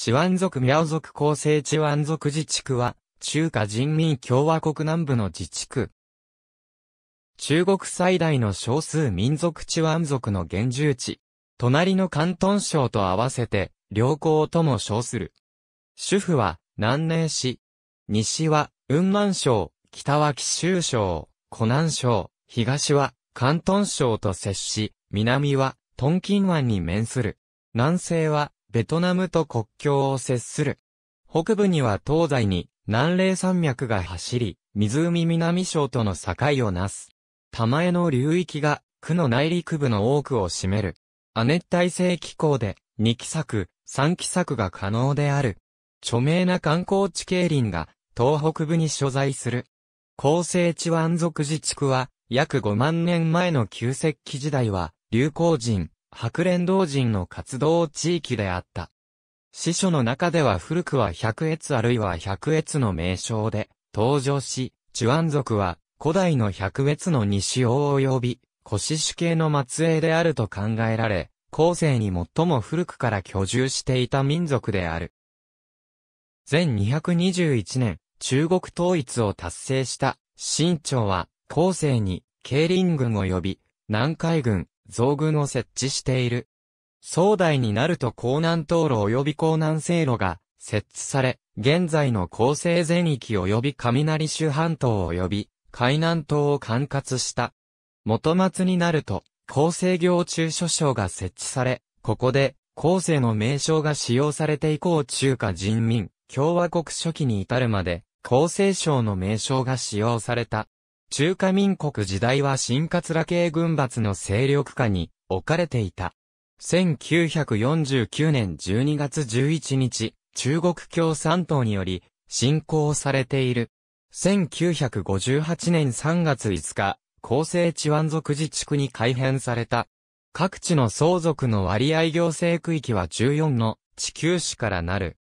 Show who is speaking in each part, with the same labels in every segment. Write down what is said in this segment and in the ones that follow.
Speaker 1: チワン族ミャオ族構成チワン族自治区は、中華人民共和国南部の自治区。中国最大の少数民族チワン族の原住地。隣の関東省と合わせて、両校とも称する。主府は、南寧市。西は、雲南省、北は貴州省、湖南省、東は、関東省と接し、南は、東京湾に面する。南西は、ベトナムと国境を接する。北部には東西に南嶺山脈が走り、湖南省との境をなす。玉江の流域が区の内陸部の多くを占める。亜熱帯性気候で2期作、3期作が可能である。著名な観光地経林が東北部に所在する。厚生地湾族自治区は約5万年前の旧石器時代は流行人、白蓮同人の活動地域であった。司書の中では古くは百越あるいは百越の名称で登場し、チュアン族は古代の百越の西王及び古子主系の末裔であると考えられ、後世に最も古くから居住していた民族である。1221年、中国統一を達成した、新朝は、後世に、慶林軍及び、南海軍、造具を設置している。壮大になると江南道路及び江南西路が設置され、現在の厚生全域及び雷州半島及び海南島を管轄した。元末になると、厚生行中諸省が設置され、ここで、厚生の名称が使用されて以降中華人民、共和国初期に至るまで、厚生省の名称が使用された。中華民国時代は新桂系軍閥の勢力下に置かれていた。1949年12月11日、中国共産党により、侵攻されている。1958年3月5日、厚生治安族自治区に改編された。各地の相続の割合行政区域は14の地球市からなる。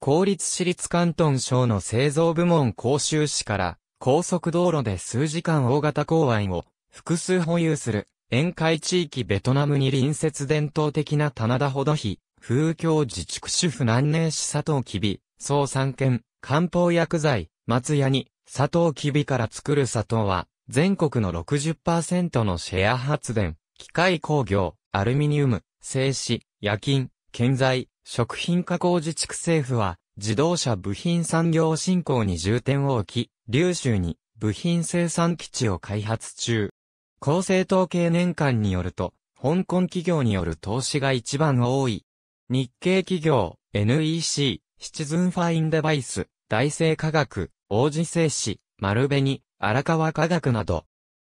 Speaker 1: 公立私立関東省の製造部門甲州市から高速道路で数時間大型公湾を複数保有する沿海地域ベトナムに隣接伝統的な棚田ほど比風教自治区主婦南寧市佐藤きび、総三県、漢方薬剤、松屋に、佐藤きびから作る佐藤は、全国の60%のシェア発電、機械工業、アルミニウム、製紙、夜勤、建材、食品加工自治区政府は、自動車部品産業振興に重点を置き、琉州に部品生産基地を開発中。厚生統計年間によると、香港企業による投資が一番多い。日系企業、NEC、シチズンファインデバイス、大成科学、王子製紙、丸紅、荒川科学など、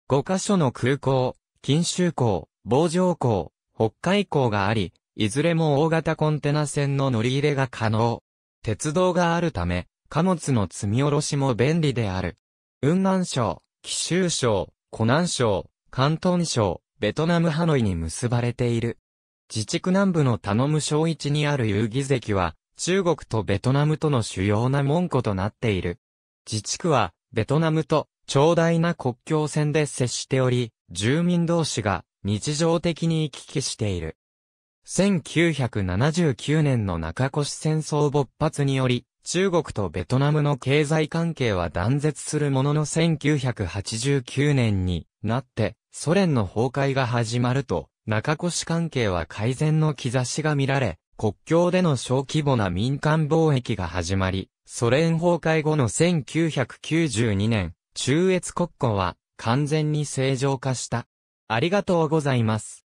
Speaker 1: 5カ所の空港、金州港、防城港、北海港があり、いずれも大型コンテナ船の乗り入れが可能。鉄道があるため、貨物の積み下ろしも便利である。雲南省、貴州省、湖南省、広東省、ベトナムハノイに結ばれている。自治区南部の頼む省一にある遊戯石は、中国とベトナムとの主要な門戸となっている。自治区は、ベトナムと、長大な国境線で接しており、住民同士が、日常的に行き来している。1979年の中越戦争勃発により、中国とベトナムの経済関係は断絶するものの1989年になって、ソ連の崩壊が始まると、中越関係は改善の兆しが見られ、国境での小規模な民間貿易が始まり、ソ連崩壊後の1992年、中越国交は完全に正常化した。ありがとうございます。